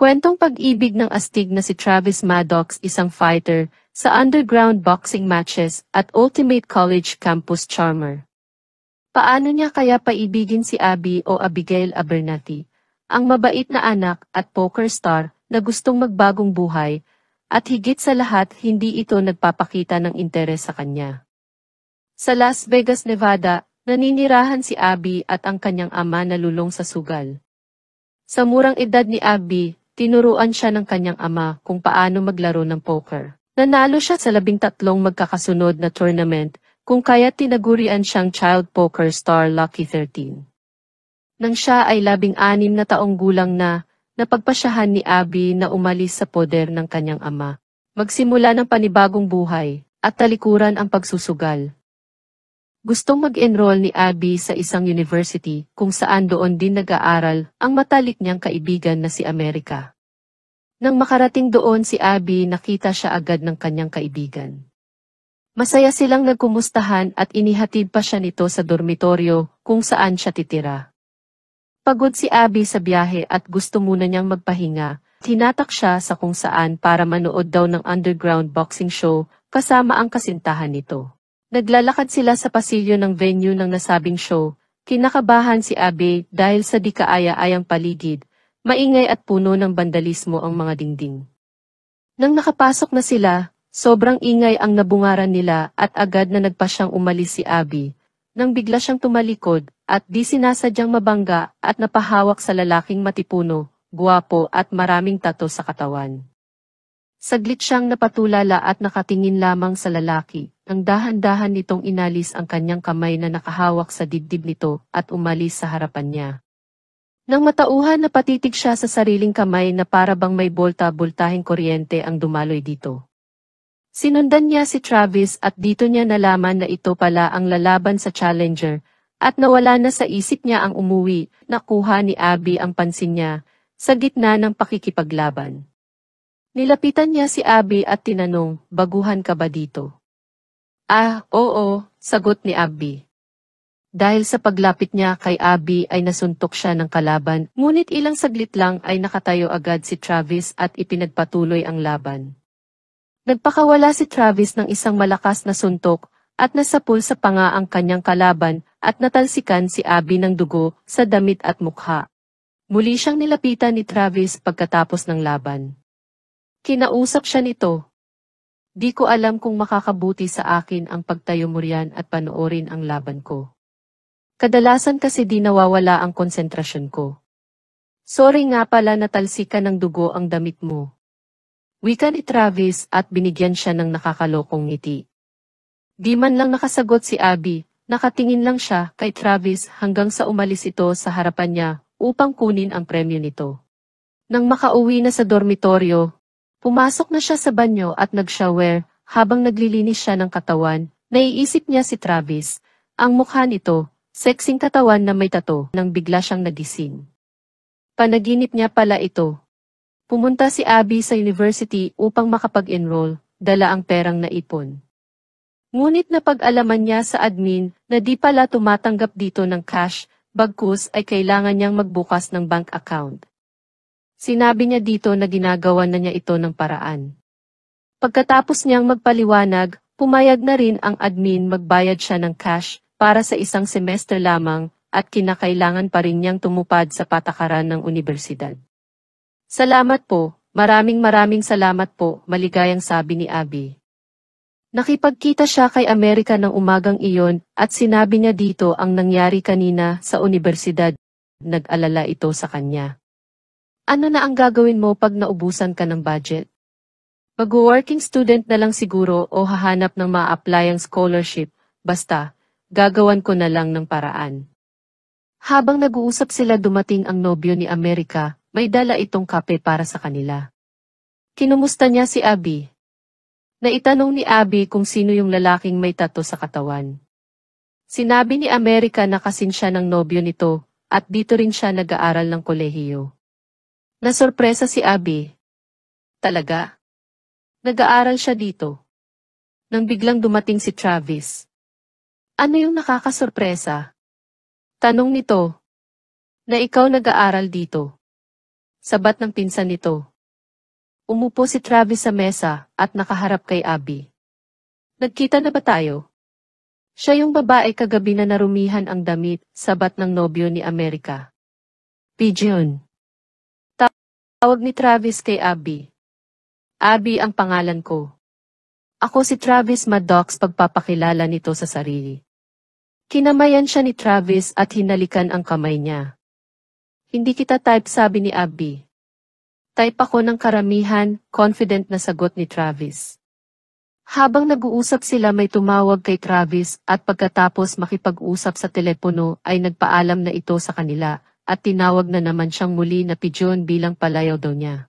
Kwentong pag-ibig ng astig na si Travis Maddox, isang fighter, sa underground boxing matches at Ultimate College Campus Charmer. Paano niya kaya paibigin si Abby o Abigail Abernathy, ang mabait na anak at poker star na gustong magbagong buhay, at higit sa lahat hindi ito nagpapakita ng interes sa kanya. Sa Las Vegas, Nevada, naninirahan si Abby at ang kanyang ama na lulong sa sugal. Sa murang edad ni Abby, tinuruan siya ng kanyang ama kung paano maglaro ng poker. Nanalo siya sa labing tatlong magkakasunod na tournament kung kaya tinagurian siyang child poker star Lucky 13. Nang siya ay labing-anim na taong gulang na, napagpasyahan ni Abby na umalis sa poder ng kanyang ama. Magsimula ng panibagong buhay, at talikuran ang pagsusugal. Gustong mag-enroll ni Abby sa isang university kung saan doon din nag-aaral ang matalik niyang kaibigan na si Amerika. Nang makarating doon si Abby nakita siya agad ng kanyang kaibigan. Masaya silang nagkumustahan at inihatid pa siya nito sa dormitoryo kung saan siya titira. Pagod si Abby sa biyahe at gusto muna niyang magpahinga, tinatak siya sa kung saan para manood daw ng underground boxing show kasama ang kasintahan nito. Naglalakad sila sa pasilyo ng venue ng nasabing show, kinakabahan si Abby dahil sa di kaaya-ayang paligid maingay at puno ng bandalismo ang mga dingding. Nang nakapasok na sila, sobrang ingay ang nabungaran nila at agad na nagpa siyang umalis si Abby, nang bigla siyang tumalikod at di sinasadyang mabangga at napahawak sa lalaking matipuno, guwapo at maraming tato sa katawan. Saglit siyang napatulala at nakatingin lamang sa lalaki, nang dahan-dahan nitong inalis ang kanyang kamay na nakahawak sa dibdib nito at umalis sa harapan niya. Nang matauhan na patitig siya sa sariling kamay na para bang may bolta-boltahing kuryente ang dumaloy dito. Sinundan niya si Travis at dito niya nalaman na ito pala ang lalaban sa Challenger, at nawala na sa isip niya ang umuwi, nakuha ni Abby ang pansin niya, sa gitna ng pakikipaglaban. Nilapitan niya si Abby at tinanong, baguhan ka ba dito? Ah, oo, sagot ni Abby. Dahil sa paglapit niya kay Abby ay nasuntok siya ng kalaban, ngunit ilang saglit lang ay nakatayo agad si Travis at ipinagpatuloy ang laban. Nagpakawala si Travis ng isang malakas na suntok at nasapul sa panga ang kanyang kalaban at natalsikan si Abby ng dugo sa damit at mukha. Muli siyang nilapitan ni Travis pagkatapos ng laban. Kinausap siya nito. Di ko alam kung makakabuti sa akin ang pagtayo mo riyan at panoorin ang laban ko. Kadalasan kasi di nawawala ang konsentrasyon ko. Sorry nga pala natalsikan ng dugo ang damit mo. Wika ni Travis at binigyan siya ng nakakalokong ngiti. Di man lang nakasagot si Abby, nakatingin lang siya kay Travis hanggang sa umalis ito sa harapan niya upang kunin ang premyo nito. Nang makauwi na sa dormitoryo, pumasok na siya sa banyo at nag-shower habang naglilinis siya ng katawan, naiisip niya si Travis, ang mukha nito, Seksing tatawan na may tato nang bigla siyang nagising. Panaginip niya pala ito. Pumunta si Abby sa university upang makapag-enroll, dala ang perang naipon. Ngunit napag-alaman niya sa admin na di pala tumatanggap dito ng cash, bagkus ay kailangan niyang magbukas ng bank account. Sinabi niya dito na ginagawa na niya ito ng paraan. Pagkatapos niyang magpaliwanag, pumayag na rin ang admin magbayad siya ng cash, para sa isang semestre lamang at kinakailangan pa rin niyang tumupad sa patakaran ng universidad. Salamat po, maraming maraming salamat po, maligayang sabi ni Abby. Nakipagkita siya kay Amerika ng umagang iyon at sinabi niya dito ang nangyari kanina sa universidad. Nag-alala ito sa kanya. Ano na ang gagawin mo pag naubusan ka ng budget? pag working student na lang siguro o hahanap ng ma-applyang scholarship, basta, gagawan ko na lang ng paraan. Habang nag-uusap sila dumating ang nobyo ni Amerika, may dala itong kape para sa kanila. Kinumusta niya si Abby. Naitanong ni Abby kung sino yung lalaking may tato sa katawan. Sinabi ni Amerika na kasin siya ng nobyo nito, at dito rin siya nag-aaral ng kolehiyo. Nasorpresa si Abby. Talaga? Nag-aaral siya dito. Nang biglang dumating si Travis. Ano yung nakakasurpresa? Tanong nito. Na ikaw nag-aaral dito. Sabat ng pinsan nito. Umupo si Travis sa mesa at nakaharap kay Abby. Nagkita na ba tayo? Siya yung babae kagabi na narumihan ang damit, sabat ng nobyo ni Amerika. Pigeon. Tawag ni Travis kay Abby. Abby ang pangalan ko. Ako si Travis Maddox pagpapakilala nito sa sarili. Kinamayan siya ni Travis at hinalikan ang kamay niya. Hindi kita type sabi ni Abby. Type ako ng karamihan, confident na sagot ni Travis. Habang nag-uusap sila may tumawag kay Travis at pagkatapos makipag-usap sa telepono ay nagpaalam na ito sa kanila at tinawag na naman siyang muli na pigeon bilang palayaw daw niya.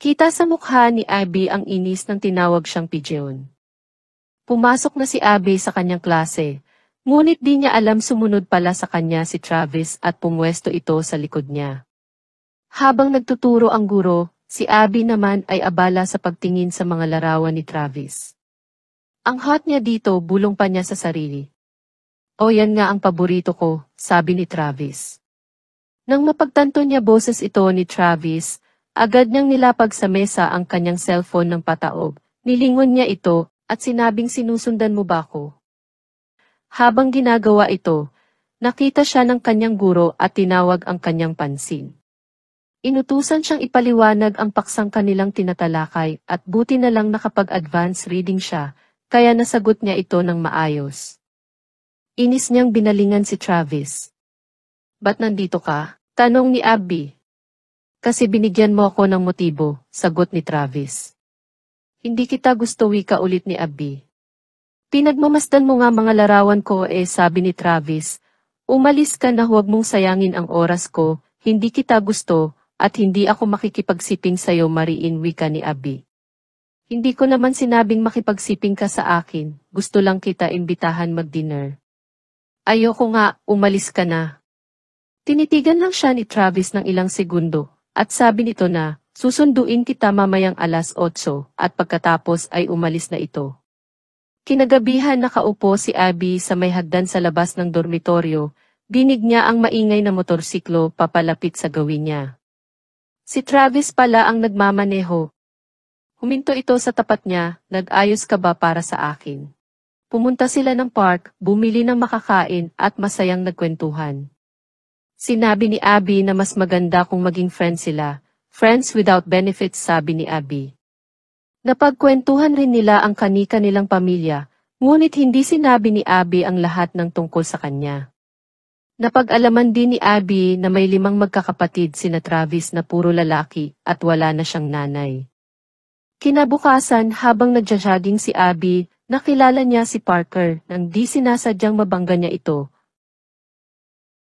Kita sa mukha ni Abby ang inis ng tinawag siyang pigeon. Pumasok na si Abby sa kanyang klase Ngunit di niya alam sumunod pala sa kanya si Travis at pumwesto ito sa likod niya. Habang nagtuturo ang guro, si Abby naman ay abala sa pagtingin sa mga larawan ni Travis. Ang hot niya dito bulong pa niya sa sarili. O yan nga ang paborito ko, sabi ni Travis. Nang mapagtanto niya boses ito ni Travis, agad niyang nilapag sa mesa ang kanyang cellphone ng pataob, nilingon niya ito, at sinabing sinusundan mo ba ko? Habang ginagawa ito, nakita siya ng kanyang guro at tinawag ang kanyang pansin. Inutusan siyang ipaliwanag ang paksang kanilang tinatalakay at buti na lang nakapag-advance reading siya, kaya nasagot niya ito ng maayos. Inis niyang binalingan si Travis. Ba't nandito ka? Tanong ni Abby. Kasi binigyan mo ako ng motibo, sagot ni Travis. Hindi kita gusto wika ulit ni Abby. Pinagmamasdan mo nga mga larawan ko eh sabi ni Travis. Umalis ka na huwag mong sayangin ang oras ko, hindi kita gusto, at hindi ako makikipagsiping sa'yo mariin wika ni Abi. Hindi ko naman sinabing makipagsiping ka sa akin, gusto lang kita imbitahan mag-dinner. Ayoko nga, umalis ka na. Tinitigan lang siya ni Travis ng ilang segundo, at sabi nito na, susunduin kita mamayang alas 8, at pagkatapos ay umalis na ito. Kinagabihan nakaupo si Abby sa may hagdan sa labas ng dormitoryo, dinig niya ang maingay na motorsiklo papalapit sa gawin niya. Si Travis pala ang nagmamaneho. Huminto ito sa tapat niya, nag-ayos ka ba para sa akin? Pumunta sila ng park, bumili ng makakain at masayang nagkwentuhan. Sinabi ni Abby na mas maganda kung maging friends sila, friends without benefits sabi ni Abby. Napagkwentuhan rin nila ang kanika nilang pamilya, ngunit hindi sinabi ni Abby ang lahat ng tungkol sa kanya. Napag-alaman din ni Abby na may limang magkakapatid sina Travis na puro lalaki at wala na siyang nanay. Kinabukasan habang nagjasading si Abby, nakilala niya si Parker nang di sinasadyang mabangga niya ito.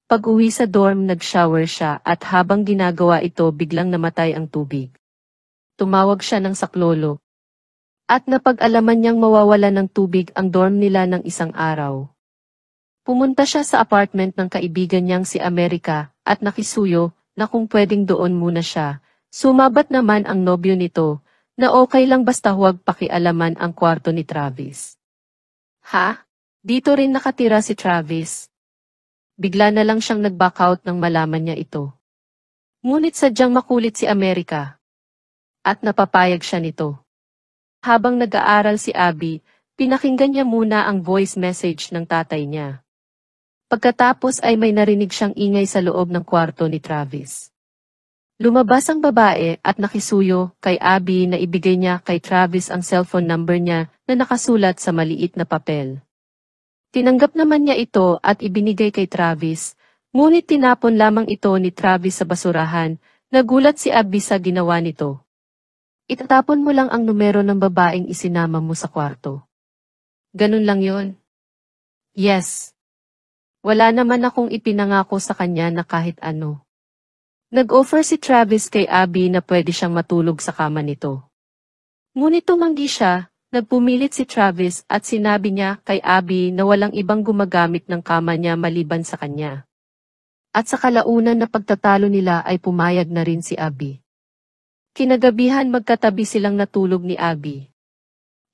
Pag uwi sa dorm nag-shower siya at habang ginagawa ito biglang namatay ang tubig tumawag siya ng saklolo. At napag-alaman niyang mawawala ng tubig ang dorm nila ng isang araw. Pumunta siya sa apartment ng kaibigan niyang si Amerika at nakisuyo na kung pwedeng doon muna siya. Sumabat naman ang nobyo nito na okay lang basta huwag pakialaman ang kwarto ni Travis. Ha? Dito rin nakatira si Travis. Bigla na lang siyang nag-back out nang malaman niya ito. Ngunit sadyang makulit si Amerika at napapayag siya nito. Habang nag-aaral si Abby, pinakinggan niya muna ang voice message ng tatay niya. Pagkatapos ay may narinig siyang ingay sa loob ng kwarto ni Travis. Lumabas ang babae at nakisuyo kay Abby na ibigay niya kay Travis ang cellphone number niya na nakasulat sa maliit na papel. Tinanggap naman niya ito at ibinigay kay Travis, ngunit tinapon lamang ito ni Travis sa basurahan, nagulat si Abby sa ginawa nito. Itatapon mo lang ang numero ng babaeng isinama mo sa kwarto. Ganun lang yon. Yes. Wala naman akong ipinangako sa kanya na kahit ano. Nag-offer si Travis kay Abby na pwede siyang matulog sa kama nito. Ngunit tumanggi siya, nagpumilit si Travis at sinabi niya kay Abby na walang ibang gumagamit ng kama niya maliban sa kanya. At sa kalaunan na pagtatalo nila ay pumayag na rin si Abby. Kinagabihan magkatabi silang natulog ni Abby.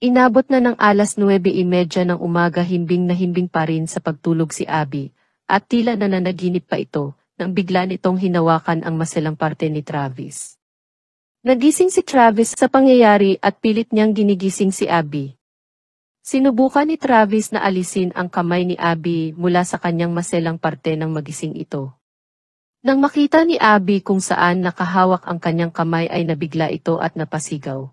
Inabot na ng alas 9.30 ng umaga himbing na himbing pa rin sa pagtulog si Abby, at tila na nanaginip pa ito, nang bigla nitong hinawakan ang maselang parte ni Travis. Nagising si Travis sa pangyayari at pilit niyang ginigising si Abby. Sinubukan ni Travis na alisin ang kamay ni Abby mula sa kanyang maselang parte nang magising ito. Nang makita ni Abby kung saan nakahawak ang kanyang kamay ay nabigla ito at napasigaw.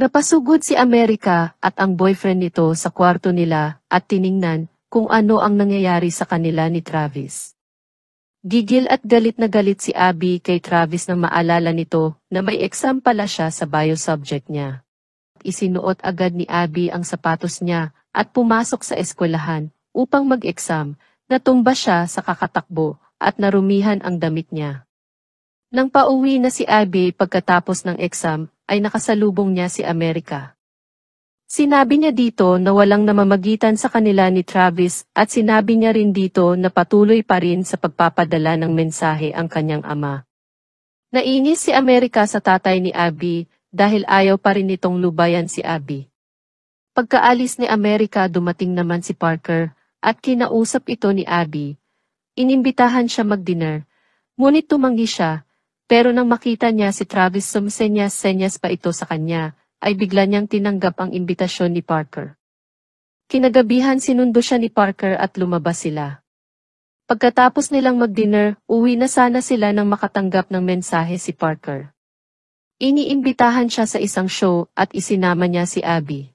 Napasugod si Amerika at ang boyfriend nito sa kwarto nila at tiningnan kung ano ang nangyayari sa kanila ni Travis. Gigil at galit na galit si Abby kay Travis nang maalala nito na may exam pala siya sa bio subject niya. Isinuot agad ni Abby ang sapatos niya at pumasok sa eskwelahan upang mag-exam, na tumba siya sa kakatakbo at narumihan ang damit niya. Nang pauwi na si Abby pagkatapos ng exam, ay nakasalubong niya si Amerika. Sinabi niya dito na walang namamagitan sa kanila ni Travis at sinabi niya rin dito na patuloy pa rin sa pagpapadala ng mensahe ang kanyang ama. Nainis si Amerika sa tatay ni Abby dahil ayaw pa rin nitong lubayan si Abby. Pagkaalis ni Amerika dumating naman si Parker at kinausap ito ni Abby Inimbitahan siya mag-dinner. Ngunit tumanggi siya, pero nang makita niya si Travis sumsenyas-senyas pa ito sa kanya, ay bigla niyang tinanggap ang imbitasyon ni Parker. Kinagabihan sinundo siya ni Parker at lumabas sila. Pagkatapos nilang mag-dinner, uwi na sana sila nang makatanggap ng mensahe si Parker. Iniimbitahan siya sa isang show at isinama niya si Abby.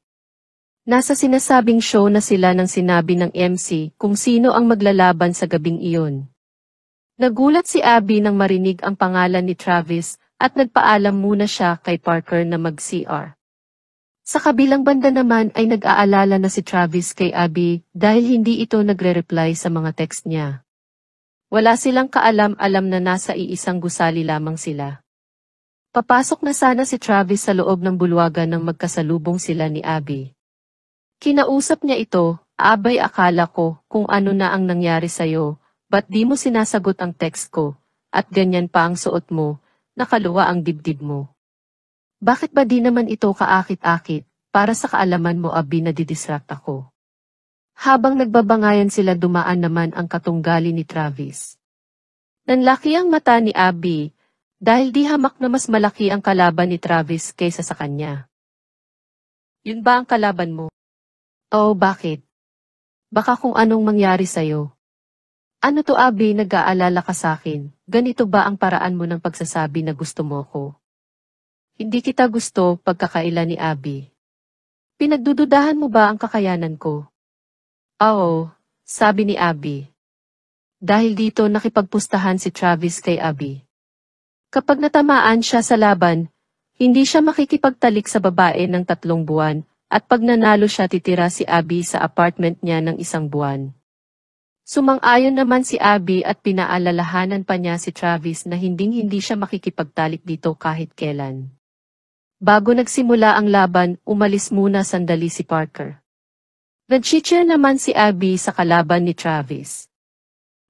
Nasa sinasabing show na sila nang sinabi ng MC kung sino ang maglalaban sa gabing iyon. Nagulat si Abby nang marinig ang pangalan ni Travis at nagpaalam muna siya kay Parker na mag-CR. Sa kabilang banda naman ay nag-aalala na si Travis kay Abby dahil hindi ito nagre-reply sa mga text niya. Wala silang kaalam-alam na nasa iisang gusali lamang sila. Papasok na sana si Travis sa loob ng bulwagan nang magkasalubong sila ni Abby. Kinausap niya ito, abay akala ko kung ano na ang nangyari sa'yo, ba't di mo sinasagot ang text ko, at ganyan pa ang suot mo, nakaluwa ang dibdib mo. Bakit ba di naman ito kaakit-akit, para sa kaalaman mo abi na didistract ako? Habang nagbabangayan sila dumaan naman ang katunggali ni Travis. Nanlaki ang mata ni Abby, dahil di hamak na mas malaki ang kalaban ni Travis kaysa sa kanya. Yun ba ang kalaban mo? Oh bakit? Baka kung anong mangyari sa'yo. Ano to abi nag-aalala ka sa'kin? Ganito ba ang paraan mo ng pagsasabi na gusto mo ko? Hindi kita gusto pagkakaila ni abi. Pinagdududahan mo ba ang kakayanan ko? Oo, sabi ni abi. Dahil dito nakipagpustahan si Travis kay abi. Kapag natamaan siya sa laban, hindi siya makikipagtalik sa babae ng tatlong buwan at pag nanalo siya titira si Abby sa apartment niya ng isang buwan. Sumang-ayon naman si Abby at pinaalalahanan pa niya si Travis na hinding-hindi siya makikipagtalik dito kahit kailan. Bago nagsimula ang laban, umalis muna sandali si Parker. Nag-cheer naman si Abby sa kalaban ni Travis.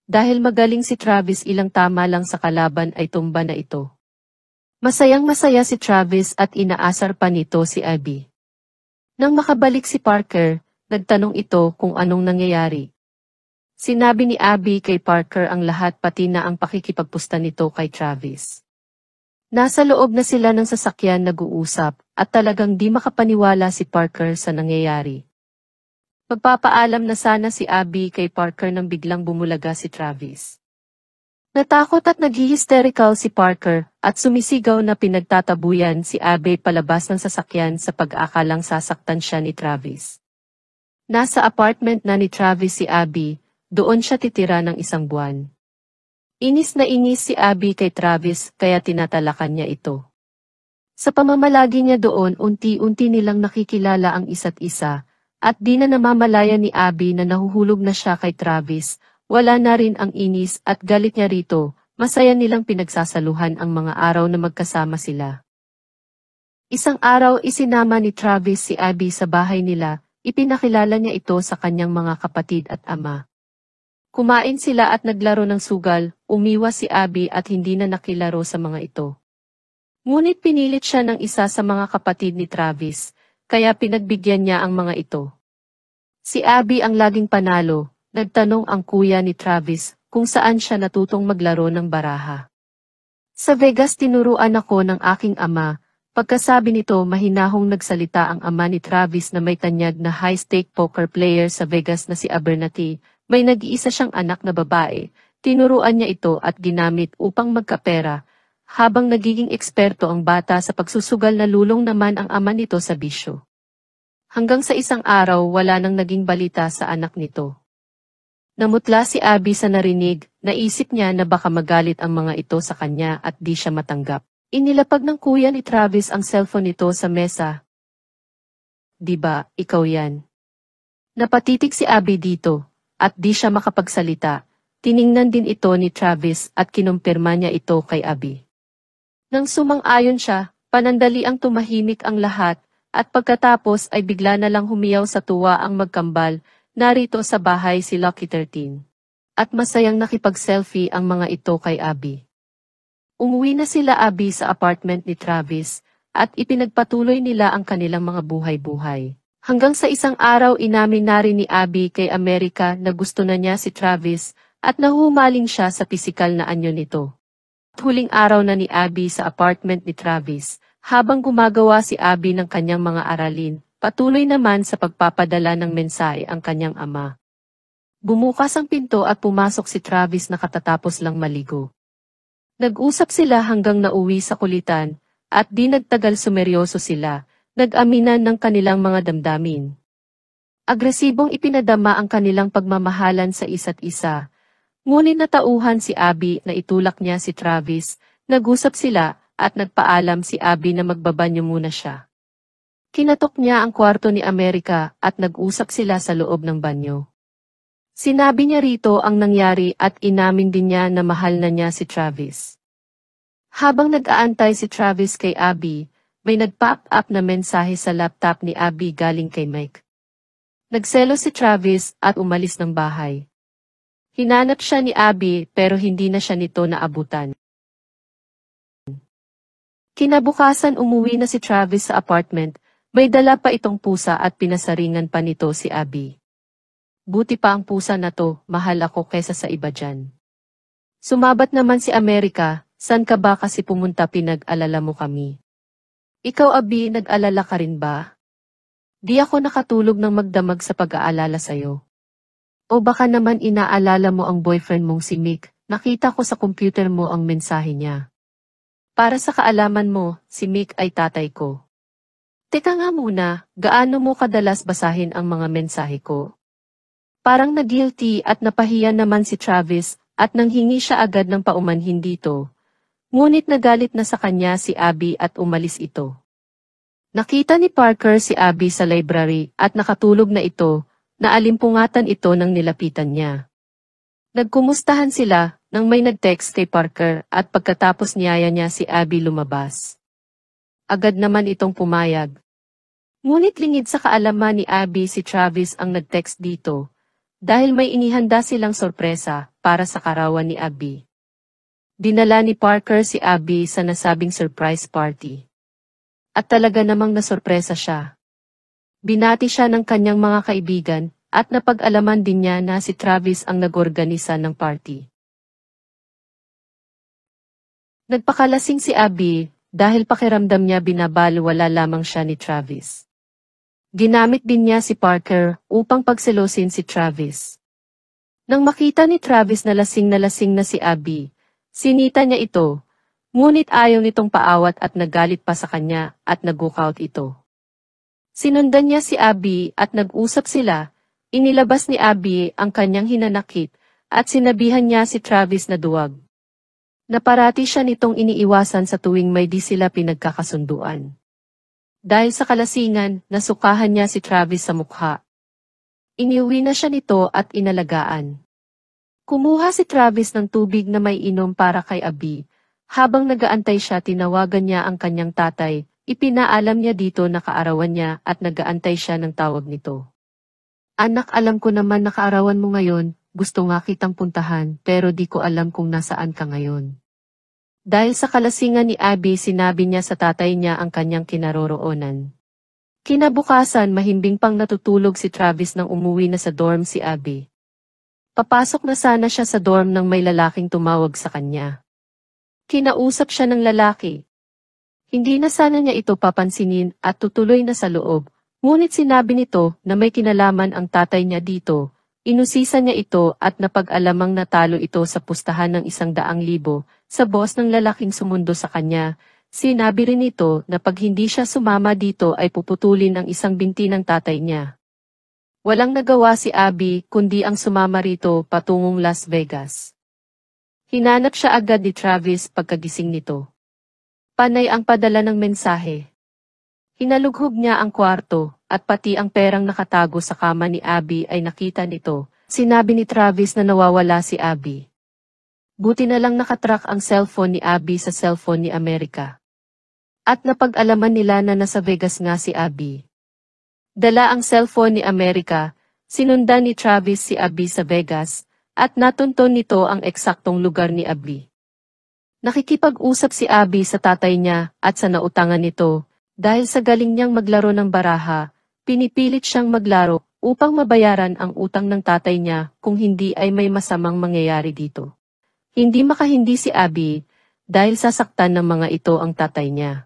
Dahil magaling si Travis ilang tama lang sa kalaban ay tumba na ito. Masayang masaya si Travis at inaasar pa nito si Abby. Nang makabalik si Parker, nagtanong ito kung anong nangyayari. Sinabi ni Abby kay Parker ang lahat pati na ang pakikipagpusta nito kay Travis. Nasa loob na sila ng sasakyan nag-uusap at talagang di makapaniwala si Parker sa nangyayari. Magpapaalam na sana si Abby kay Parker nang biglang bumulaga si Travis. Natakot at naghihisterical si Parker at sumisigaw na pinagtatabuyan si Abe palabas ng sasakyan sa pag-akalang sasaktan siya ni Travis. Nasa apartment na ni Travis si Abby, doon siya titira ng isang buwan. Inis na inis si Abby kay Travis kaya tinatalakan niya ito. Sa pamamalagi niya doon unti-unti nilang nakikilala ang isa't isa, at di na namamalaya ni Abby na nahuhulog na siya kay Travis wala na rin ang inis at galit niya rito, masaya nilang pinagsasaluhan ang mga araw na magkasama sila. Isang araw isinama ni Travis si Abby sa bahay nila, ipinakilala niya ito sa kanyang mga kapatid at ama. Kumain sila at naglaro ng sugal, umiwas si Abby at hindi na nakilaro sa mga ito. Ngunit pinilit siya ng isa sa mga kapatid ni Travis, kaya pinagbigyan niya ang mga ito. Si Abby ang laging panalo, Nagtanong ang kuya ni Travis kung saan siya natutong maglaro ng baraha. Sa Vegas tinuruan ako ng aking ama, pagkasabi nito mahinahong nagsalita ang ama ni Travis na may tanyag na high-stake poker player sa Vegas na si Abernathy, may nag-iisa siyang anak na babae, tinuruan niya ito at ginamit upang magkapera, habang nagiging eksperto ang bata sa pagsusugal na lulong naman ang ama nito sa bisyo. Hanggang sa isang araw wala nang naging balita sa anak nito. Namutla si Abby sa narinig, naisip niya na baka magalit ang mga ito sa kanya at di siya matanggap. Inilapag ng kuya ni Travis ang cellphone nito sa mesa. Diba, ikaw yan. Napatitik si Abby dito, at di siya makapagsalita. Tiningnan din ito ni Travis at kinumpirma niya ito kay Abby. Nang sumang-ayon siya, panandali ang tumahimik ang lahat, at pagkatapos ay bigla na lang humiyaw sa tuwa ang magkambal, Narito sa bahay si Lucky 13. At masayang nakipag-selfie ang mga ito kay Abby. Umuwi na sila Abby sa apartment ni Travis at ipinagpatuloy nila ang kanilang mga buhay-buhay. Hanggang sa isang araw inamin na rin ni Abby kay Amerika na gusto na niya si Travis at nahumaling siya sa pisikal na anyo nito. At huling araw na ni Abby sa apartment ni Travis, habang gumagawa si Abby ng kanyang mga aralin, Patuloy naman sa pagpapadala ng mensahe ang kanyang ama. Bumukas ang pinto at pumasok si Travis na katatapos lang maligo. Nag-usap sila hanggang nauwi sa kulitan, at di nagtagal sumeryoso sila, nag-aminan ng kanilang mga damdamin. Agresibong ipinadama ang kanilang pagmamahalan sa isa't isa. Ngunit natauhan si Abby na itulak niya si Travis, nag-usap sila, at nagpaalam si Abby na magbabanyo muna siya. Kinatok niya ang kwarto ni Amerika at nag-usap sila sa loob ng banyo. Sinabi niya rito ang nangyari at inamin din niya na mahal na niya si Travis. Habang nag-aantay si Travis kay Abby, may nag-pop up na mensahe sa laptop ni Abby galing kay Mike. Nagselo si Travis at umalis ng bahay. Hinanap siya ni Abby pero hindi na siya nito naabutan. Kinabukasan umuwi na si Travis sa apartment may dala pa itong pusa at pinasaringan pa nito si Abby. Buti pa ang pusa na to, mahal ako kesa sa iba dyan. Sumabat naman si Amerika, san ka ba kasi pumunta pinag-alala mo kami? Ikaw Abi, nag-alala ka rin ba? Di ako nakatulog ng magdamag sa pag-aalala sa'yo. O baka naman inaalala mo ang boyfriend mong si Mick, nakita ko sa computer mo ang mensahe niya. Para sa kaalaman mo, si Mick ay tatay ko. Teka nga muna, gaano mo kadalas basahin ang mga mensahe ko? Parang na-guilty at napahiya naman si Travis at nanghingi siya agad ng paumanhin dito. Ngunit nagalit na sa kanya si Abby at umalis ito. Nakita ni Parker si Abby sa library at nakatulog na ito, naalimpungatan ito ng nilapitan niya. Nagkumustahan sila nang may nag-text kay Parker at pagkatapos niyaya niya si Abby lumabas. Agad naman itong pumayag Ngunit lingid sa kaalaman ni Abby si Travis ang nag-text dito, dahil may inihanda silang sorpresa para sa karawan ni Abby. Dinala ni Parker si Abby sa nasabing surprise party. At talaga namang nasorpresa siya. Binati siya ng kanyang mga kaibigan at napag-alaman din niya na si Travis ang nagorganisa ng party. Nagpakalasing si Abby dahil pakiramdam niya binabalwala lamang siya ni Travis. Ginamit din niya si Parker upang pagselosin si Travis. Nang makita ni Travis na lasing na lasing na si Abby, sinita niya ito, ngunit ayaw nitong paawat at nagalit pa sa kanya at nag-walkout ito. Sinundan niya si Abby at nag-usap sila, inilabas ni Abby ang kanyang hinanakit at sinabihan niya si Travis na duwag. Naparati siya nitong iniiwasan sa tuwing may di sila pinagkakasunduan. Dahil sa kalasingan, nasukahan niya si Travis sa mukha. Iniuwi na siya nito at inalagaan. Kumuha si Travis ng tubig na may inom para kay Abby. Habang nagaantay siya tinawagan niya ang kanyang tatay, ipinaalam niya dito na kaarawan niya at nagaantay siya ng tawag nito. Anak alam ko naman na kaarawan mo ngayon, gusto nga kitang puntahan pero di ko alam kung nasaan ka ngayon. Dahil sa kalasingan ni Abby sinabi niya sa tatay niya ang kanyang kinaroroonan. Kinabukasan mahimbing pang natutulog si Travis nang umuwi na sa dorm si Abby. Papasok na sana siya sa dorm nang may lalaking tumawag sa kanya. Kinausap siya ng lalaki. Hindi na sana niya ito papansinin at tutuloy na sa loob, ngunit sinabi nito na may kinalaman ang tatay niya dito Inusisa niya ito at napag-alamang natalo ito sa pustahan ng isang daang libo sa boss ng lalaking sumundo sa kanya. Sinabi rin ito na pag hindi siya sumama dito ay puputulin ang isang binti ng tatay niya. Walang nagawa si Abby kundi ang sumama rito patungong Las Vegas. Hinanap siya agad ni Travis pagkagising nito. Panay ang padala ng mensahe. Inalughog niya ang kwarto, at pati ang perang nakatago sa kama ni Abby ay nakita nito. Sinabi ni Travis na nawawala si Abby. Buti na lang nakatrack ang cellphone ni Abby sa cellphone ni America. At napag-alaman nila na nasa Vegas nga si Abby. Dala ang cellphone ni America, sinundan ni Travis si Abby sa Vegas, at natunton nito ang eksaktong lugar ni Abby. Nakikipag-usap si Abby sa tatay niya at sa nautangan nito, dahil sa galing niyang maglaro ng baraha, pinipilit siyang maglaro upang mabayaran ang utang ng tatay niya kung hindi ay may masamang mangyayari dito. Hindi makahindi si Abby dahil sasaktan ng mga ito ang tatay niya.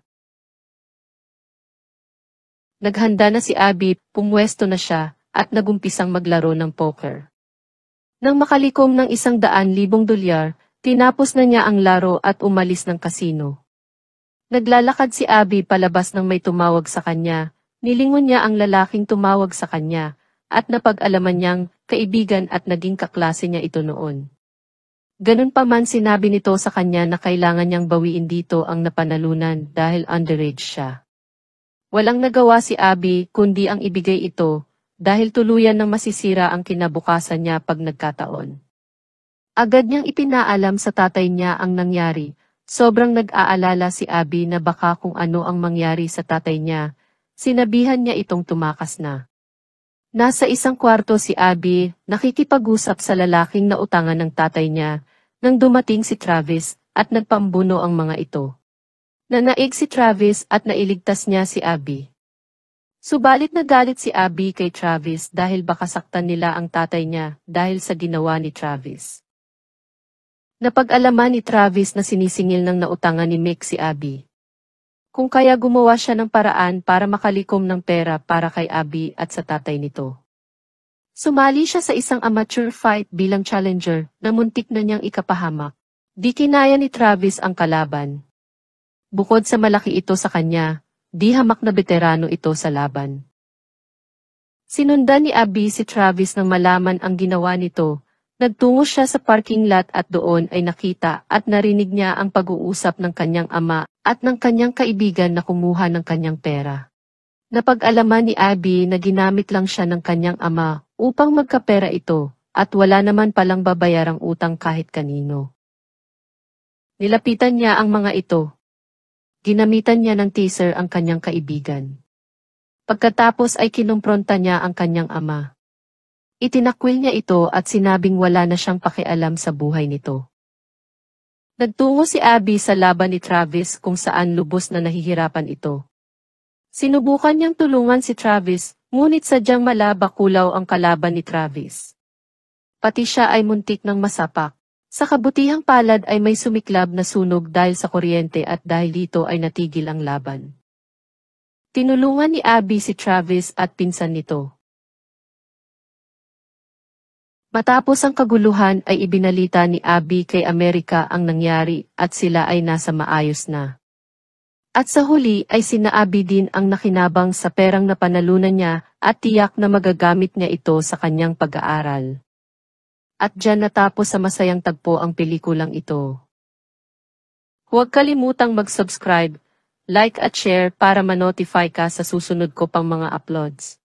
Naghanda na si Abby, pumwesto na siya, at nagumpisang maglaro ng poker. Nang makalikom ng isang daan libong dolyar, tinapos na niya ang laro at umalis ng kasino. Naglalakad si Abby palabas nang may tumawag sa kanya. Nilingon niya ang lalaking tumawag sa kanya, at napag-alaman niyang kaibigan at naging kaklase niya ito noon. Ganun pa man sinabi nito sa kanya na kailangan niyang bawiin dito ang napanalunan dahil underage siya. Walang nagawa si Abby kundi ang ibigay ito dahil tuluyan ng masisira ang kinabukasan niya pag nagkataon. Agad niyang ipinaalam sa tatay niya ang nangyari Sobrang nag-aalala si Abby na baka kung ano ang mangyari sa tatay niya, sinabihan niya itong tumakas na. Nasa isang kwarto si Abby, nakikipag-usap sa lalaking na utangan ng tatay niya, nang dumating si Travis at nagpambuno ang mga ito. Nanaig si Travis at nailigtas niya si Abby. Subalit nagalit si Abby kay Travis dahil baka saktan nila ang tatay niya dahil sa ginawa ni Travis. Napag-alaman ni Travis na sinisingil ng nautangan ni Mick si Abby. Kung kaya gumawa siya ng paraan para makalikom ng pera para kay Abby at sa tatay nito. Sumali siya sa isang amateur fight bilang challenger na muntik na niyang ikapahamak. Di kinaya ni Travis ang kalaban. Bukod sa malaki ito sa kanya, di hamak na veterano ito sa laban. Sinundan ni Abby si Travis nang malaman ang ginawa nito Nagtungo siya sa parking lot at doon ay nakita at narinig niya ang pag-uusap ng kanyang ama at ng kanyang kaibigan na kumuha ng kanyang pera. Napag-alaman ni Abby na ginamit lang siya ng kanyang ama upang magkapera ito at wala naman palang babayarang utang kahit kanino. Nilapitan niya ang mga ito. Ginamitan niya ng teaser ang kanyang kaibigan. Pagkatapos ay kinumpronta niya ang kanyang ama. Itinakwil niya ito at sinabing wala na siyang pakialam sa buhay nito. Nagtungo si Abby sa laban ni Travis kung saan lubos na nahihirapan ito. Sinubukan niyang tulungan si Travis, ngunit sadyang malaba kulaw ang kalaban ni Travis. Pati siya ay muntik ng masapak. Sa kabutihang palad ay may sumiklab na sunog dahil sa kuryente at dahil dito ay natigil ang laban. Tinulungan ni Abby si Travis at pinsan nito. Matapos ang kaguluhan ay ibinalita ni Abby kay Amerika ang nangyari at sila ay nasa maayos na. At sa huli ay sina sinaabi din ang nakinabang sa perang napanalunan niya at tiyak na magagamit niya ito sa kanyang pag-aaral. At dyan natapos sa masayang tagpo ang pelikulang ito. Huwag kalimutang mag-subscribe, like at share para manotify ka sa susunod ko pang mga uploads.